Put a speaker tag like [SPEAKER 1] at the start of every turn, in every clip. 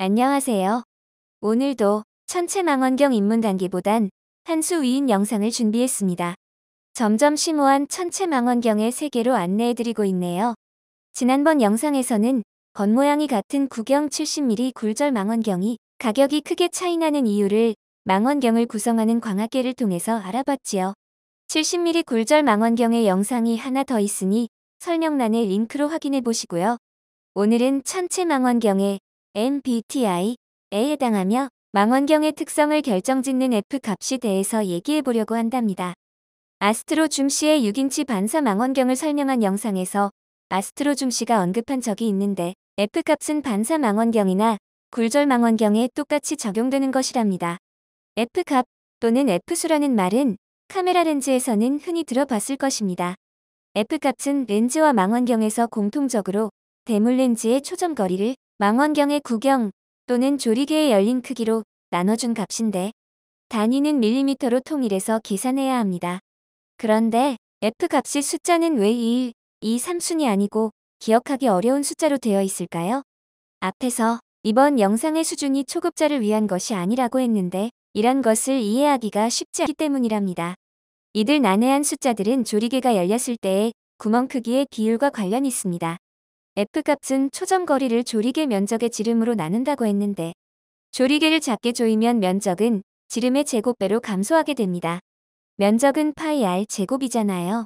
[SPEAKER 1] 안녕하세요. 오늘도 천체망원경 입문 단계보단 한수 위인 영상을 준비했습니다. 점점 심오한 천체망원경의 세계로 안내해드리고 있네요. 지난번 영상에서는 겉모양이 같은 구경 70mm 굴절 망원경이 가격이 크게 차이나는 이유를 망원경을 구성하는 광학계를 통해서 알아봤지요. 70mm 굴절 망원경의 영상이 하나 더 있으니 설명란에 링크로 확인해 보시고요. 오늘은 천체망원경의 MBTI에 해당하며 망원경의 특성을 결정짓는 F값이 대해서 얘기해보려고 한답니다. 아스트로 줌씨의 6인치 반사 망원경을 설명한 영상에서 아스트로 줌씨가 언급한 적이 있는데 F값은 반사 망원경이나 굴절 망원경에 똑같이 적용되는 것이랍니다. F값 또는 F수라는 말은 카메라 렌즈에서는 흔히 들어봤을 것입니다. F값은 렌즈와 망원경에서 공통적으로 대물 렌즈의 초점 거리를 망원경의 구경 또는 조리개의 열린 크기로 나눠준 값인데 단위는 밀리미터로 통일해서 계산해야 합니다. 그런데 F값의 숫자는 왜 1, 2, 3순이 아니고 기억하기 어려운 숫자로 되어 있을까요? 앞에서 이번 영상의 수준이 초급자를 위한 것이 아니라고 했는데 이런 것을 이해하기가 쉽지 않기 때문이랍니다. 이들 난해한 숫자들은 조리개가 열렸을 때의 구멍 크기의 비율과 관련이 있습니다. F값은 초점거리를 조리개 면적의 지름으로 나눈다고 했는데 조리개를 작게 조이면 면적은 지름의 제곱배로 감소하게 됩니다. 면적은 파이 r 제곱이잖아요.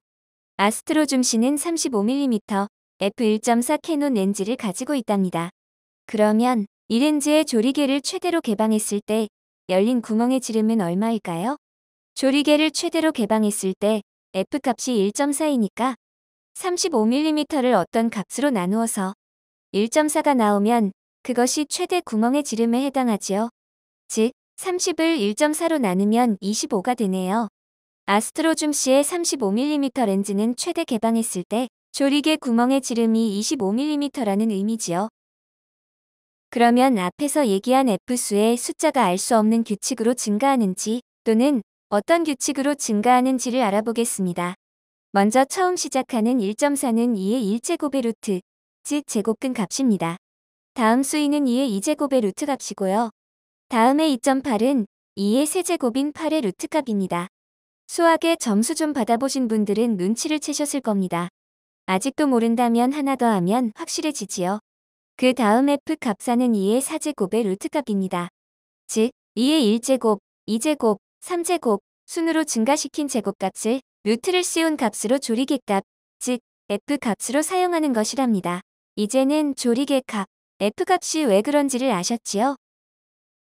[SPEAKER 1] 아스트로 줌씨는 35mm, f1.4 캐논 렌즈를 가지고 있답니다. 그러면 이 렌즈의 조리개를 최대로 개방했을 때 열린 구멍의 지름은 얼마일까요? 조리개를 최대로 개방했을 때 F값이 1.4이니까 35mm를 어떤 값으로 나누어서 1.4가 나오면 그것이 최대 구멍의 지름에 해당하지요. 즉, 30을 1.4로 나누면 25가 되네요. 아스트로줌 씨의 35mm 렌즈는 최대 개방했을 때 조리개 구멍의 지름이 25mm라는 의미지요. 그러면 앞에서 얘기한 F수의 숫자가 알 수 없는 규칙으로 증가하는지 또는 어떤 규칙으로 증가하는지를 알아보겠습니다. 먼저 처음 시작하는 1.4는 2의 1제곱의 루트, 즉 제곱근 값입니다. 다음 수위는 2의 2제곱의 루트 값이고요. 다음에 2.8은 2의 3제곱인 8의 루트 값입니다. 수학에 점수 좀 받아보신 분들은 눈치를 채셨을 겁니다. 아직도 모른다면 하나 더 하면 확실해지지요. 그 다음 f 값사는 2의 4제곱의 루트 값입니다. 즉, 2의 1제곱, 2제곱, 3제곱 순으로 증가시킨 제곱값을 루트를 씌운 값으로 조리개 값, 즉 f 값으로 사용하는 것이랍니다. 이제는 조리개 값, f 값이 왜 그런지를 아셨지요?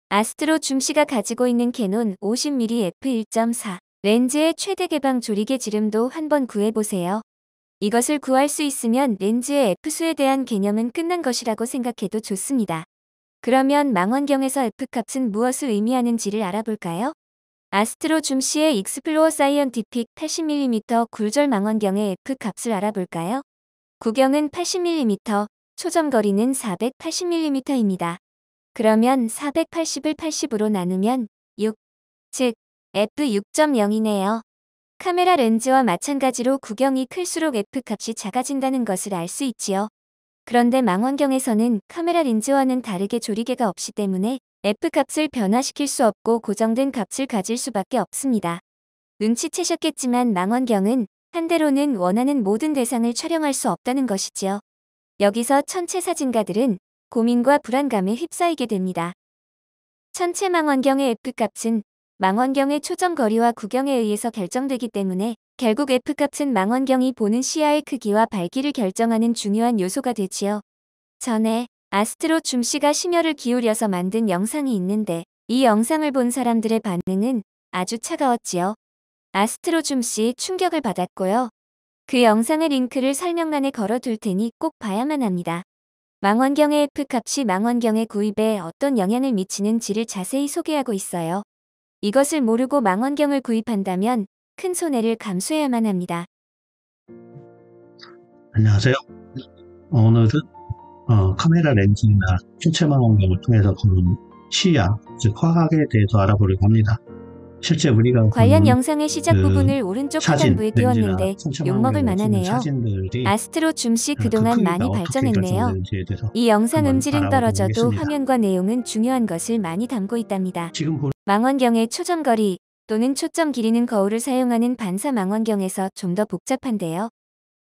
[SPEAKER 1] 아스트로 줌씨가 가지고 있는 캐논 50mm f1.4 렌즈의 최대 개방 조리개 지름도 한번 구해보세요. 이것을 구할 수 있으면 렌즈의 F수에 대한 개념은 끝난 것이라고 생각해도 좋습니다. 그러면 망원경에서 F값은 무엇을 의미하는지를 알아볼까요? 아스트로 줌씨의 익스플로어 사이언티픽 80mm 굴절 망원경의 F값을 알아볼까요? 구경은 80mm, 초점 거리는 480mm입니다. 그러면 480을 80으로 나누면 6, 즉 f6.0이네요. 카메라 렌즈와 마찬가지로 구경이 클수록 f값이 작아진다는 것을 알 수 있지요. 그런데 망원경에서는 카메라 렌즈와는 다르게 조리개가 없이 때문에 F값을 변화시킬 수 없고 고정된 값을 가질 수밖에 없습니다. 눈치채셨겠지만 망원경은 한대로는 원하는 모든 대상을 촬영할 수 없다는 것이지요. 여기서 천체 사진가들은 고민과 불안감에 휩싸이게 됩니다. 천체 망원경의 F값은 망원경의 초점 거리와 구경에 의해서 결정되기 때문에 결국 F값은 망원경이 보는 시야의 크기와 밝기를 결정하는 중요한 요소가 되지요. 전에 아스트로 줌씨가 심혈을 기울여서 만든 영상이 있는데 이 영상을 본 사람들의 반응은 아주 차가웠지요. 아스트로 줌씨 충격을 받았고요. 그 영상의 링크를 설명란에 걸어둘 테니 꼭 봐야만 합니다. 망원경의 F값이 망원경의 구입에 어떤 영향을 미치는지를 자세히 소개하고 있어요. 이것을 모르고 망원경을 구입한다면 큰 손해를 감수해야만 합니다. 안녕하세요. 오늘은 어, 카메라 렌즈나 초체망 원경을 통해서 보는 시야, 즉 화학에 대해서 알아보려고 합니다. 실제 우리가 관련 영상의 시작 그 부분을 오른쪽 하단부에 띄웠는데 욕먹을 만하네요. 어, 아스트로 줌씨 그 그동안 그 많이 발전했네요. 이 영상 음질은 떨어져도 보겠습니다. 화면과 내용은 중요한 것을 많이 담고 있답니다. 보... 망원경의 초점 거리 또는 초점 길이는 거울을 사용하는 반사 망원경에서 좀 더 복잡한데요.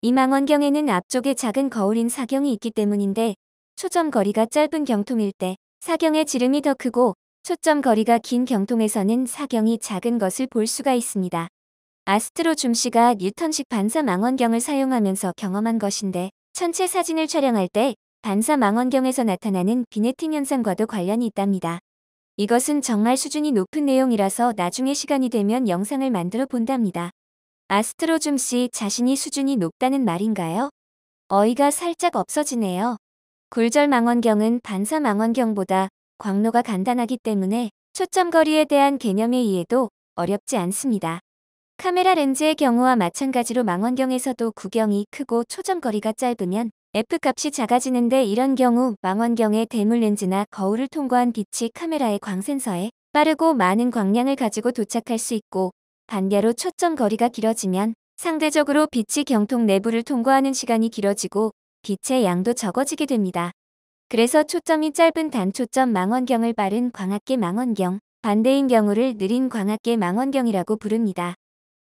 [SPEAKER 1] 이 망원경에는 앞쪽에 작은 거울인 사경이 있기 때문인데 초점 거리가 짧은 경통일 때 사경의 지름이 더 크고 초점 거리가 긴 경통에서는 사경이 작은 것을 볼 수가 있습니다. 아스트로 줌씨가 뉴턴식 반사 망원경을 사용하면서 경험한 것인데 천체 사진을 촬영할 때 반사 망원경에서 나타나는 비네팅 현상과도 관련이 있답니다. 이것은 정말 수준이 높은 내용이라서 나중에 시간이 되면 영상을 만들어 본답니다. 아스트로줌 씨 자신이 수준이 높다는 말인가요? 어이가 살짝 없어지네요. 굴절 망원경은 반사 망원경보다 광로가 간단하기 때문에 초점 거리에 대한 개념의 이해도 어렵지 않습니다. 카메라 렌즈의 경우와 마찬가지로 망원경에서도 구경이 크고 초점 거리가 짧으면 F값이 작아지는데 이런 경우 망원경의 대물 렌즈나 거울을 통과한 빛이 카메라의 광센서에 빠르고 많은 광량을 가지고 도착할 수 있고 반대로 초점 거리가 길어지면 상대적으로 빛이 경통 내부를 통과하는 시간이 길어지고 빛의 양도 적어지게 됩니다. 그래서 초점이 짧은 단초점 망원경을 빠른 광학계 망원경, 반대인 경우를 느린 광학계 망원경이라고 부릅니다.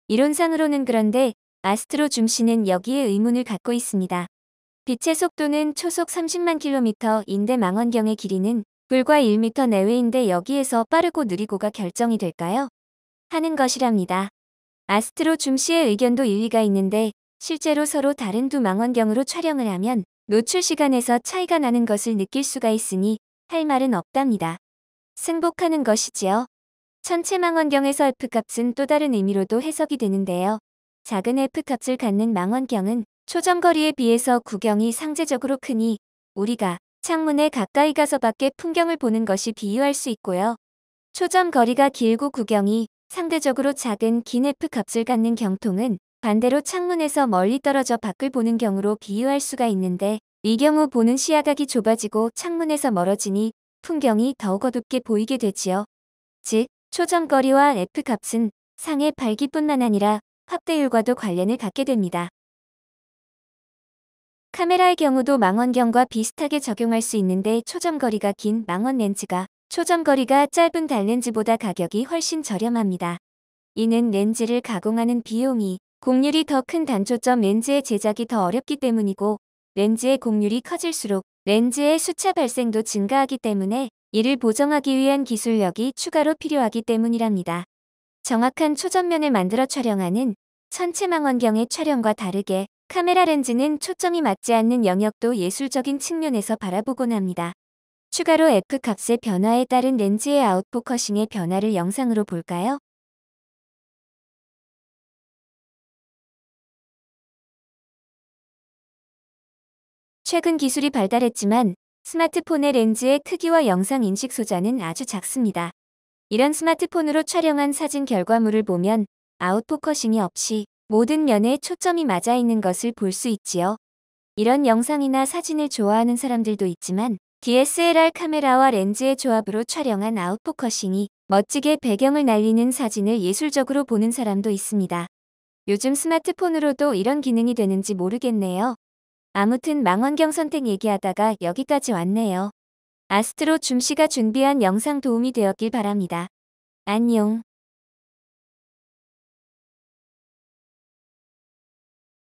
[SPEAKER 1] 이론상으로는 그런데 아스트로 줌시는 여기에 의문을 갖고 있습니다. 빛의 속도는 초속 30만 킬로미터인데 망원경의 길이는 불과 1m 내외인데 여기에서 빠르고 느리고가 결정이 될까요? 하는 것이랍니다. 아스트로 줌 씨의 의견도 일리가 있는데 실제로 서로 다른 두 망원경으로 촬영을 하면 노출 시간에서 차이가 나는 것을 느낄 수가 있으니 할 말은 없답니다. 승복하는 것이지요. 천체 망원경에서 F값은 또 다른 의미로도 해석이 되는데요. 작은 F값을 갖는 망원경은 초점거리에 비해서 구경이 상대적으로 크니 우리가 창문에 가까이 가서 밖의 풍경을 보는 것이 비유할 수 있고요. 초점거리가 길고 구경이 상대적으로 작은 긴 F 값을 갖는 경통은 반대로 창문에서 멀리 떨어져 밖을 보는 경우로 비유할 수가 있는데 이 경우 보는 시야각이 좁아지고 창문에서 멀어지니 풍경이 더욱 어둡게 보이게 되지요. 즉, 초점거리와 F값은 상의 밝기뿐만 아니라 확대율과도 관련을 갖게 됩니다. 카메라의 경우도 망원경과 비슷하게 적용할 수 있는데 초점거리가 긴 망원 렌즈가 초점거리가 짧은 단렌즈보다 가격이 훨씬 저렴합니다. 이는 렌즈를 가공하는 비용이 곡률이 더 큰 단초점 렌즈의 제작이 더 어렵기 때문이고 렌즈의 곡률이 커질수록 렌즈의 수차 발생도 증가하기 때문에 이를 보정하기 위한 기술력이 추가로 필요하기 때문이랍니다. 정확한 초점면을 만들어 촬영하는 천체망원경의 촬영과 다르게 카메라 렌즈는 초점이 맞지 않는 영역도 예술적인 측면에서 바라보곤 합니다. 추가로 F 값의 변화에 따른 렌즈의 아웃포커싱의 변화를 영상으로 볼까요? 최근 기술이 발달했지만 스마트폰의 렌즈의 크기와 영상 인식 소자는 아주 작습니다. 이런 스마트폰으로 촬영한 사진 결과물을 보면 아웃포커싱이 없이 모든 면에 초점이 맞아 있는 것을 볼 수 있지요. 이런 영상이나 사진을 좋아하는 사람들도 있지만 DSLR 카메라와 렌즈의 조합으로 촬영한 아웃포커싱이 멋지게 배경을 날리는 사진을 예술적으로 보는 사람도 있습니다. 요즘 스마트폰으로도 이런 기능이 되는지 모르겠네요. 아무튼 망원경 선택 얘기하다가 여기까지 왔네요. 아스트로 줌씨가 준비한 영상 도움이 되었길 바랍니다. 안녕.